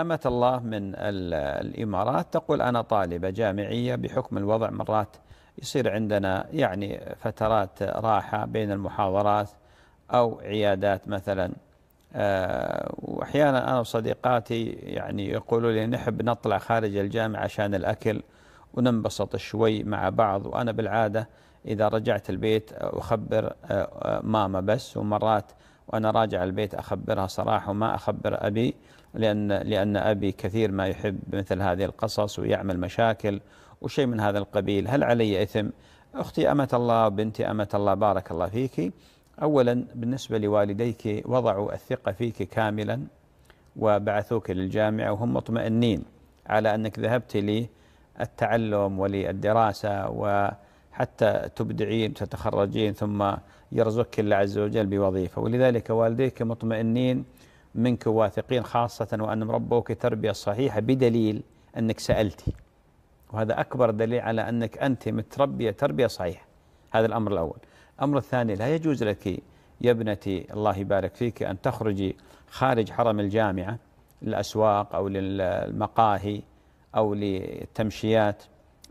أمة الله من الإمارات تقول أنا طالبة جامعية بحكم الوضع مرات يصير عندنا يعني فترات راحة بين المحاضرات أو عيادات مثلا آه، وأحيانا أنا وصديقاتي يعني يقولوا لي نحب نطلع خارج الجامعة عشان الأكل وننبسط شوي مع بعض وأنا بالعادة إذا رجعت البيت أخبر آه، آه، ماما بس ومرات وأنا راجع البيت أخبرها صراحة وما أخبر أبي لأن, لأن أبي كثير ما يحب مثل هذه القصص ويعمل مشاكل وشيء من هذا القبيل هل علي إثم أختي أمة الله بنتي أمة الله بارك الله فيك أولا بالنسبة لوالديك وضعوا الثقة فيك كاملا وبعثوك للجامعة وهم مطمئنين على أنك ذهبت للتعلم وللدراسة و حتى تبدعين تتخرجين ثم يرزقك الله عز وجل بوظيفة ولذلك والديك مطمئنين منك واثقين خاصة وأن ربوك تربية صحيحة بدليل أنك سألتي وهذا أكبر دليل على أنك أنت متربية تربية صحيحة هذا الأمر الأول الأمر الثاني لا يجوز لك يا ابنتي الله يبارك فيك أن تخرجي خارج حرم الجامعة للأسواق أو للمقاهي أو للتمشيات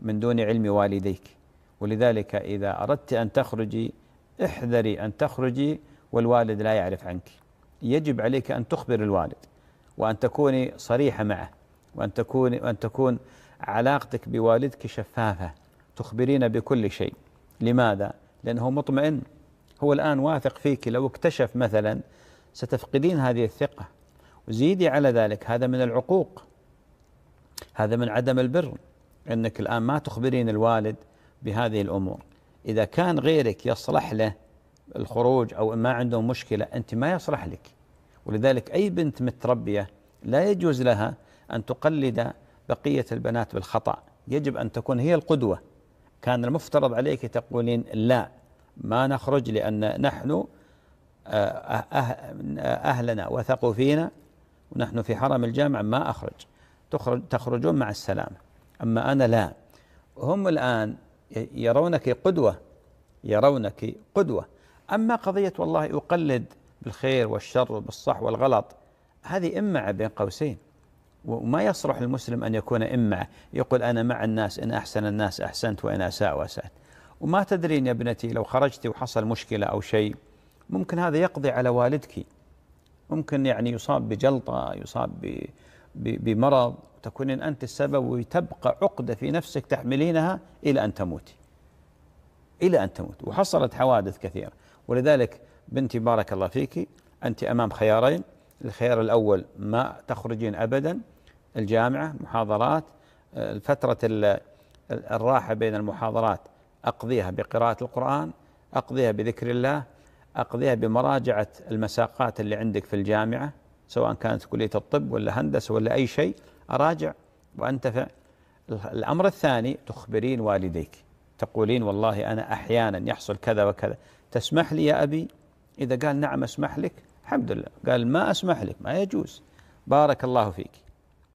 من دون علم والديك ولذلك إذا أردت أن تخرجي احذري أن تخرجي والوالد لا يعرف عنك يجب عليك أن تخبر الوالد وأن تكوني صريحة معه وأن تكون وأن تكون علاقتك بوالدك شفافة تخبرين بكل شيء لماذا؟ لأنه مطمئن هو الآن واثق فيك لو اكتشف مثلا ستفقدين هذه الثقة وزيدي على ذلك هذا من العقوق هذا من عدم البر أنك الآن ما تخبرين الوالد بهذه الامور اذا كان غيرك يصلح له الخروج او ما عنده مشكله انت ما يصلح لك ولذلك اي بنت متربيه لا يجوز لها ان تقلد بقيه البنات بالخطا يجب ان تكون هي القدوه كان المفترض عليك تقولين لا ما نخرج لان نحن آه، أه، أه، اهلنا وثقوا فينا ونحن في حرم الجامع ما اخرج تخرج تخرجون مع السلامه اما انا لا هم الان يرونك قدوة يرونك قدوة أما قضية والله أقلد بالخير والشر بالصح والغلط هذه إمعة بين قوسين وما يصلح المسلم أن يكون إمعة يقول أنا مع الناس إن أحسن الناس أحسنت وإن أساء وأسأت وما تدرين يا ابنتي لو خرجتي وحصل مشكلة أو شيء ممكن هذا يقضي على والدك ممكن يعني يصاب بجلطة يصاب بمرض تكونين أنت السبب وتبقى عقدة في نفسك تحملينها إلى أن تموتي إلى أن تموت وحصلت حوادث كثيرة ولذلك بنتي بارك الله فيك أنت أمام خيارين الخيار الأول ما تخرجين أبدا الجامعة محاضرات فترة الراحة بين المحاضرات أقضيها بقراءة القرآن أقضيها بذكر الله أقضيها بمراجعة المساقات اللي عندك في الجامعة سواء كانت كلية الطب ولا هندسة ولا أي شيء أراجع وأنتفع الأمر الثاني تخبرين والديك تقولين والله أنا أحيانا يحصل كذا وكذا تسمح لي يا أبي إذا قال نعم أسمح لك الحمد لله قال ما أسمح لك ما يجوز بارك الله فيك